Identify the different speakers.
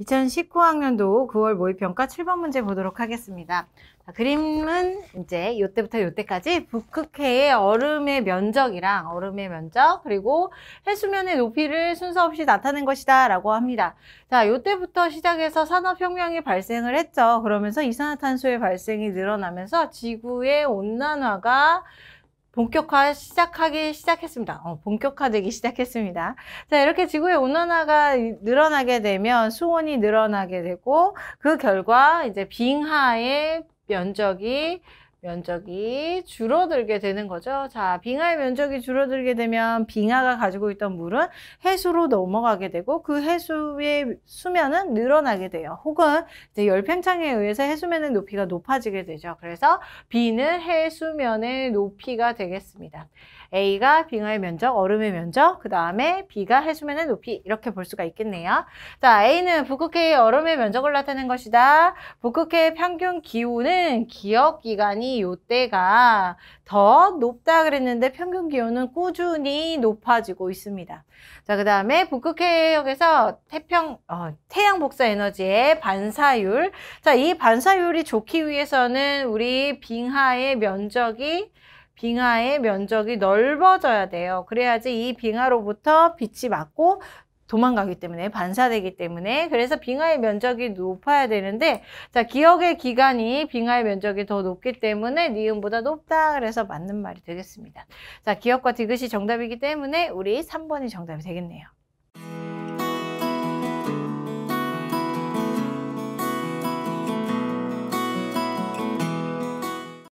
Speaker 1: 2019학년도 9월 모의평가 7번 문제 보도록 하겠습니다. 자, 그림은 이제 요때부터요때까지 북극해의 얼음의 면적이랑 얼음의 면적 그리고 해수면의 높이를 순서 없이 나타낸 것이다 라고 합니다. 자, 요때부터 시작해서 산업혁명이 발생을 했죠. 그러면서 이산화탄소의 발생이 늘어나면서 지구의 온난화가 본격화 시작하기 시작했습니다. 어, 본격화되기 시작했습니다. 자, 이렇게 지구의 온난화가 늘어나게 되면 수온이 늘어나게 되고 그 결과 이제 빙하의 면적이 면적이 줄어들게 되는 거죠. 자, 빙하의 면적이 줄어들게 되면 빙하가 가지고 있던 물은 해수로 넘어가게 되고 그 해수의 수면은 늘어나게 돼요. 혹은 이제 열팽창에 의해서 해수면의 높이가 높아지게 되죠. 그래서 B는 해수면의 높이가 되겠습니다. A가 빙하의 면적, 얼음의 면적, 그 다음에 B가 해수면의 높이 이렇게 볼 수가 있겠네요. 자, A는 북극해의 얼음의 면적을 나타낸 것이다. 북극해의 평균 기온은 기역 기간이 이 요때가 더 높다 그랬는데 평균 기온은 꾸준히 높아지고 있습니다. 자, 그 다음에 북극 해역에서 태평, 어, 태양 복사 에너지의 반사율. 자, 이 반사율이 좋기 위해서는 우리 빙하의 면적이 빙하의 면적이 넓어져야 돼요. 그래야지 이 빙하로부터 빛이 맞고 도망가기 때문에 반사되기 때문에 그래서 빙하의 면적이 높아야 되는데 자 기억의 기간이 빙하의 면적이 더 높기 때문에 니은보다 높다 그래서 맞는 말이 되겠습니다. 자 기억과 디귿이 정답이기 때문에 우리 3번이 정답이 되겠네요.